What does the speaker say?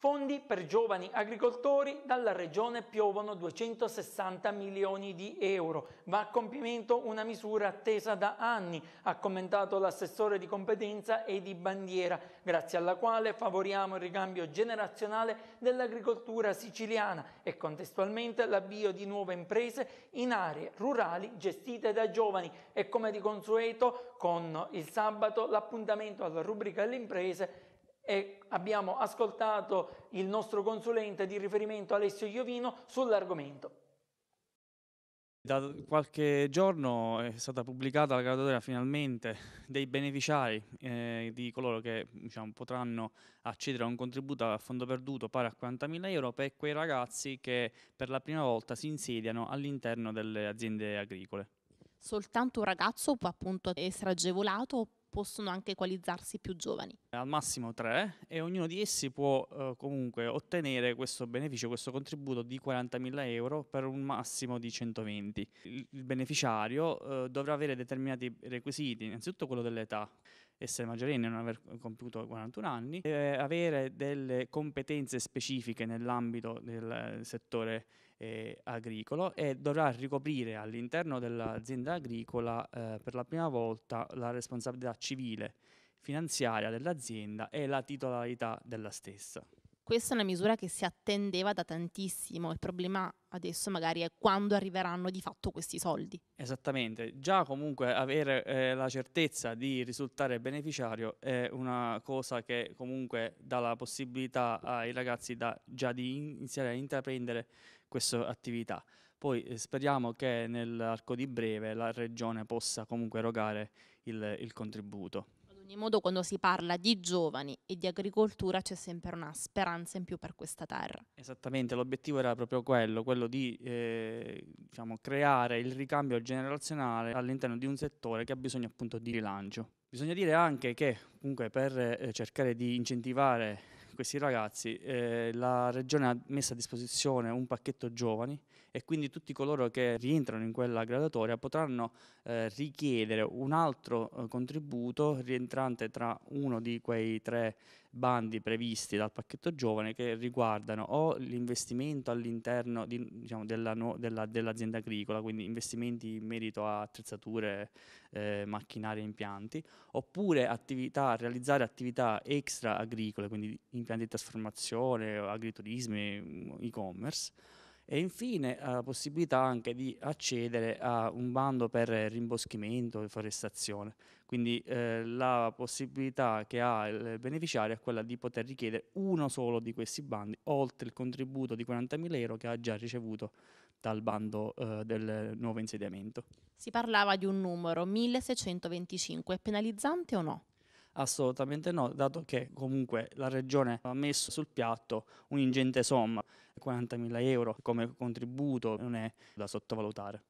Fondi per giovani agricoltori, dalla regione piovono 260 milioni di euro. Va a compimento una misura attesa da anni, ha commentato l'assessore di competenza e di bandiera, grazie alla quale favoriamo il ricambio generazionale dell'agricoltura siciliana e contestualmente l'avvio di nuove imprese in aree rurali gestite da giovani e come di consueto con il sabato l'appuntamento alla rubrica delle imprese e abbiamo ascoltato il nostro consulente di riferimento Alessio Iovino sull'argomento. Da qualche giorno è stata pubblicata la graduatoria finalmente dei beneficiari eh, di coloro che diciamo, potranno accedere a un contributo a fondo perduto pari a 40.000 euro per quei ragazzi che per la prima volta si insediano all'interno delle aziende agricole soltanto un ragazzo può appunto essere agevolato possono anche equalizzarsi più giovani. Al massimo tre e ognuno di essi può eh, comunque ottenere questo beneficio, questo contributo di 40.000 euro per un massimo di 120. Il, il beneficiario eh, dovrà avere determinati requisiti, innanzitutto quello dell'età essere maggiorenni e non aver compiuto 41 anni, eh, avere delle competenze specifiche nell'ambito del eh, settore eh, agricolo e dovrà ricoprire all'interno dell'azienda agricola eh, per la prima volta la responsabilità civile, finanziaria dell'azienda e la titolarità della stessa. Questa è una misura che si attendeva da tantissimo, il problema adesso magari è quando arriveranno di fatto questi soldi. Esattamente, già comunque avere eh, la certezza di risultare beneficiario è una cosa che comunque dà la possibilità ai ragazzi da, già di iniziare a intraprendere questa attività. Poi eh, speriamo che nell'arco di breve la Regione possa comunque erogare il, il contributo ogni modo quando si parla di giovani e di agricoltura c'è sempre una speranza in più per questa terra. Esattamente, l'obiettivo era proprio quello, quello di eh, diciamo, creare il ricambio generazionale all'interno di un settore che ha bisogno appunto di rilancio. Bisogna dire anche che comunque per eh, cercare di incentivare questi ragazzi eh, la Regione ha messo a disposizione un pacchetto giovani e quindi tutti coloro che rientrano in quella gradatoria potranno eh, richiedere un altro eh, contributo rientrante tra uno di quei tre bandi previsti dal pacchetto giovane che riguardano o l'investimento all'interno di, diciamo, della della, dell'azienda agricola, quindi investimenti in merito a attrezzature, eh, macchinari e impianti, oppure attività, realizzare attività extra agricole, quindi impianti di trasformazione, agriturismi, mm, e-commerce e infine la possibilità anche di accedere a un bando per rimboschimento e forestazione. Quindi eh, la possibilità che ha il beneficiario è quella di poter richiedere uno solo di questi bandi, oltre il contributo di 40.000 euro che ha già ricevuto dal bando eh, del nuovo insediamento. Si parlava di un numero, 1625, è penalizzante o no? Assolutamente no, dato che comunque la Regione ha messo sul piatto un'ingente somma, 40.000 euro come contributo, non è da sottovalutare.